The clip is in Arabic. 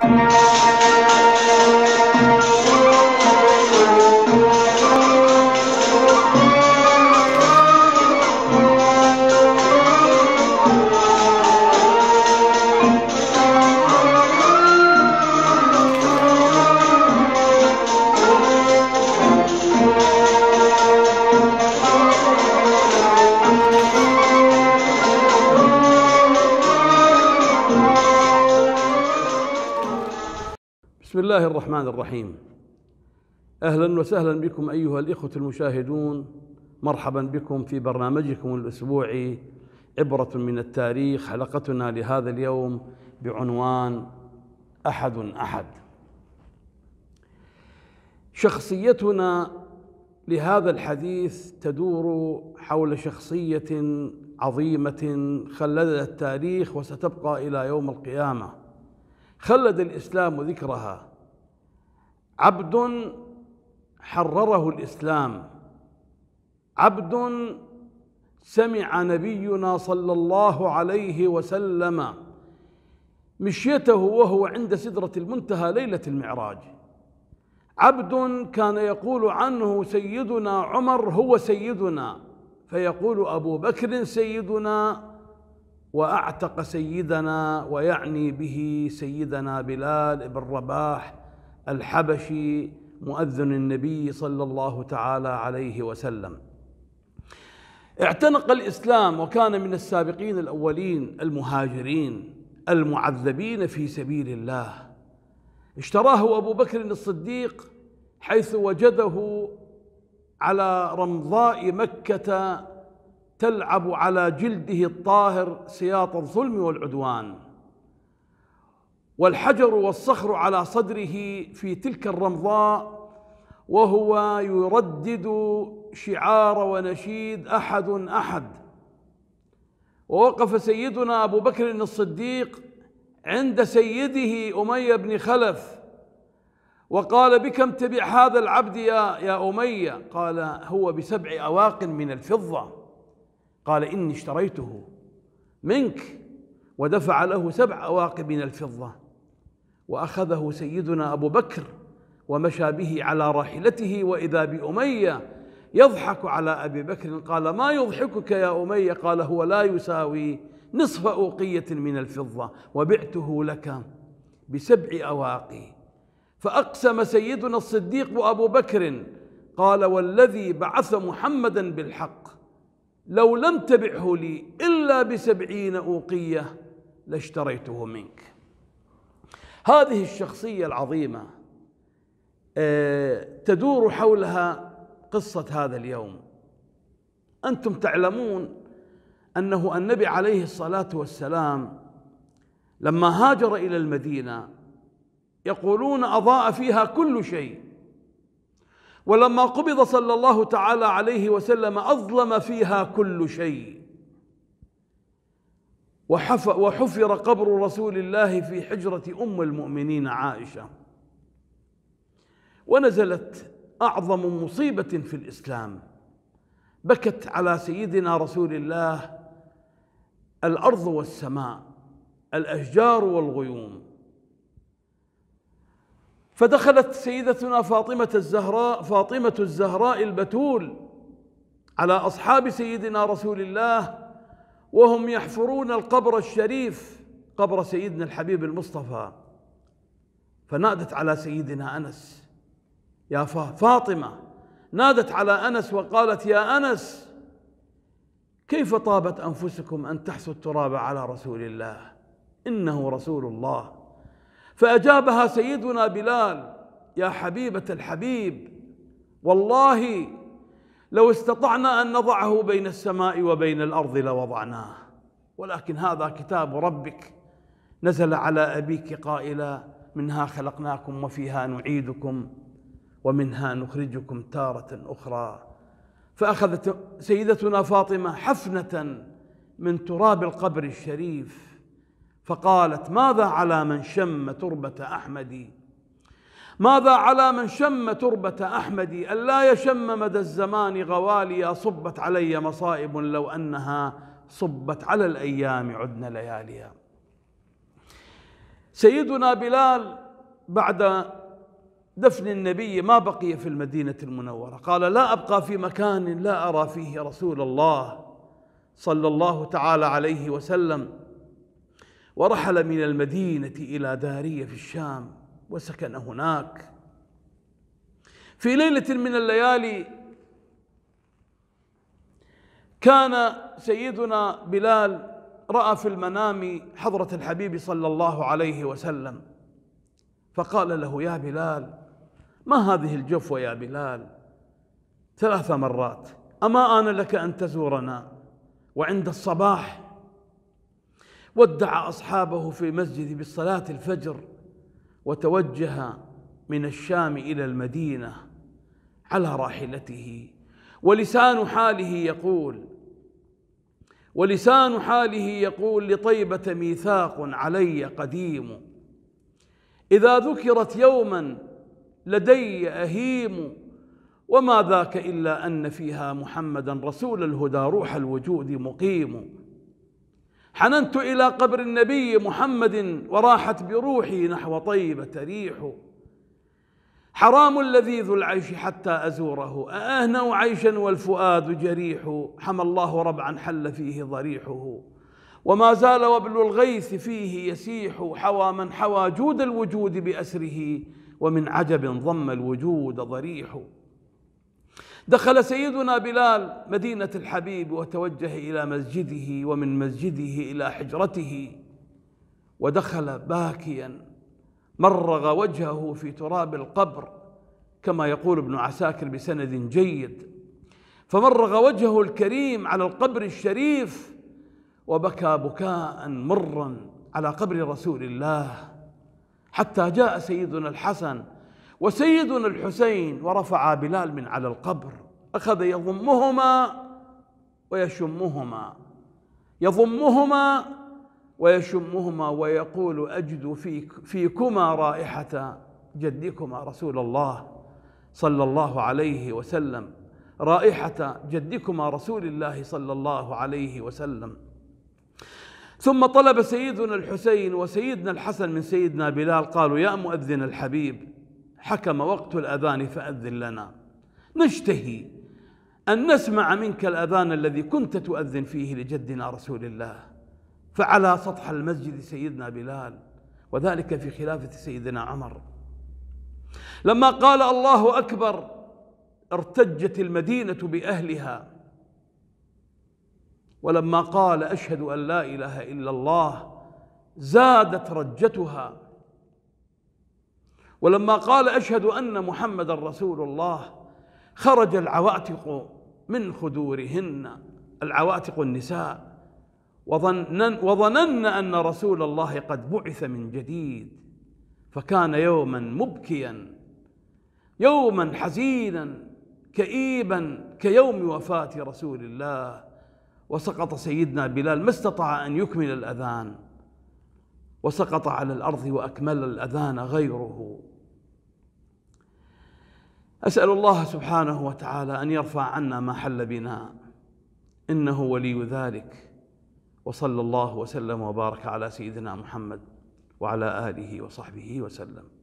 Thank you. الله الرحمن الرحيم اهلا وسهلا بكم ايها الاخوه المشاهدون مرحبا بكم في برنامجكم الاسبوعي عبره من التاريخ حلقتنا لهذا اليوم بعنوان احد احد شخصيتنا لهذا الحديث تدور حول شخصيه عظيمه خلدها التاريخ وستبقى الى يوم القيامه خلد الاسلام ذكرها عبد حرره الاسلام عبد سمع نبينا صلى الله عليه وسلم مشيته وهو عند سدره المنتهى ليله المعراج عبد كان يقول عنه سيدنا عمر هو سيدنا فيقول ابو بكر سيدنا واعتق سيدنا ويعني به سيدنا بلال بن رباح الحبشي مؤذن النبي صلى الله تعالى عليه وسلم اعتنق الاسلام وكان من السابقين الاولين المهاجرين المعذبين في سبيل الله اشتراه ابو بكر الصديق حيث وجده على رمضاء مكه تلعب على جلده الطاهر سياط الظلم والعدوان والحجر والصخر على صدره في تلك الرمضاء وهو يردد شعار ونشيد احد احد ووقف سيدنا ابو بكر الصديق عند سيده اميه بن خلف وقال بكم تبع هذا العبد يا يا اميه قال هو بسبع اواق من الفضه قال اني اشتريته منك ودفع له سبع اواق من الفضه واخذه سيدنا ابو بكر ومشى به على راحلته واذا باميه يضحك على ابي بكر قال ما يضحكك يا اميه قال هو لا يساوي نصف اوقيه من الفضه وبعته لك بسبع اواقي فاقسم سيدنا الصديق ابو بكر قال والذي بعث محمدا بالحق لو لم تبعه لي الا بسبعين اوقيه لاشتريته منك هذه الشخصية العظيمة آه، تدور حولها قصة هذا اليوم أنتم تعلمون أنه النبي عليه الصلاة والسلام لما هاجر إلى المدينة يقولون أضاء فيها كل شيء ولما قبض صلى الله تعالى عليه وسلم أظلم فيها كل شيء وحفر قبر رسول الله في حجرة أم المؤمنين عائشة ونزلت أعظم مصيبة في الإسلام بكت على سيدنا رسول الله الأرض والسماء الأشجار والغيوم فدخلت سيدتنا فاطمة الزهراء فاطمة الزهراء البتول على أصحاب سيدنا رسول الله وهم يحفرون القبر الشريف قبر سيدنا الحبيب المصطفى فنادت على سيدنا انس يا فاطمه نادت على انس وقالت يا انس كيف طابت انفسكم ان تحثوا التراب على رسول الله انه رسول الله فاجابها سيدنا بلال يا حبيبه الحبيب والله لو استطعنا ان نضعه بين السماء وبين الارض لوضعناه ولكن هذا كتاب ربك نزل على ابيك قائلا منها خلقناكم وفيها نعيدكم ومنها نخرجكم تاره اخرى فاخذت سيدتنا فاطمه حفنه من تراب القبر الشريف فقالت ماذا على من شم تربه احمد ماذا على من شم تربة أحمد أن لا يشم مدى الزمان غواليا صبت علي مصائب لو أنها صبت على الأيام عدن لياليا سيدنا بلال بعد دفن النبي ما بقي في المدينة المنورة قال لا أبقى في مكان لا أرى فيه رسول الله صلى الله تعالى عليه وسلم ورحل من المدينة إلى دارية في الشام وسكن هناك في ليله من الليالي كان سيدنا بلال راى في المنام حضره الحبيب صلى الله عليه وسلم فقال له يا بلال ما هذه الجفوه يا بلال ثلاث مرات اما ان لك ان تزورنا وعند الصباح ودع اصحابه في مسجد بالصلاة الفجر وتوجه من الشام الى المدينه على راحلته ولسان حاله يقول ولسان حاله يقول لطيبه ميثاق علي قديم اذا ذكرت يوما لدي اهيم وما ذاك الا ان فيها محمدا رسول الهدى روح الوجود مقيم حننت إلى قبر النبي محمد وراحت بروحي نحو طيبة ريح حرام لذيذ العيش حتى أزوره أأهنوا عيشا والفؤاد جريح حمى الله ربعا حل فيه ضريحه وما زال وبل الغيث فيه يسيح حوى من حوى جود الوجود بأسره ومن عجب ضم الوجود ضريح دخل سيدنا بلال مدينة الحبيب وتوجه إلى مسجده ومن مسجده إلى حجرته ودخل باكيا مرغ وجهه في تراب القبر كما يقول ابن عساكر بسند جيد فمرغ وجهه الكريم على القبر الشريف وبكى بكاء مرا على قبر رسول الله حتى جاء سيدنا الحسن وسيدنا الحسين ورفع بلال من على القبر أخذ يضمهما ويشمهما يضمهما ويشمهما ويقول أجد فيك فيكما رائحة جدكما رسول الله صلى الله عليه وسلم رائحة جدكما رسول الله صلى الله عليه وسلم ثم طلب سيدنا الحسين وسيدنا الحسن من سيدنا بلال قالوا يا مؤذن الحبيب حكم وقت الأذان فأذن لنا نشتهي أن نسمع منك الأذان الذي كنت تؤذن فيه لجدنا رسول الله فعلى سطح المسجد سيدنا بلال وذلك في خلافة سيدنا عمر لما قال الله أكبر ارتجت المدينة بأهلها ولما قال أشهد أن لا إله إلا الله زادت رجتها ولما قال أشهد أن محمد رسول الله خرج العواتق من خدورهن العواتق النساء وظنن وظنن أن رسول الله قد بعث من جديد فكان يوما مبكيا يوما حزينا كئيبا كيوم وفاة رسول الله وسقط سيدنا بلال ما استطاع أن يكمل الأذان وسقط على الأرض وأكمل الأذان غيره أسأل الله سبحانه وتعالى أن يرفع عنا ما حل بنا إنه ولي ذلك وصلى الله وسلم وبارك على سيدنا محمد وعلى آله وصحبه وسلم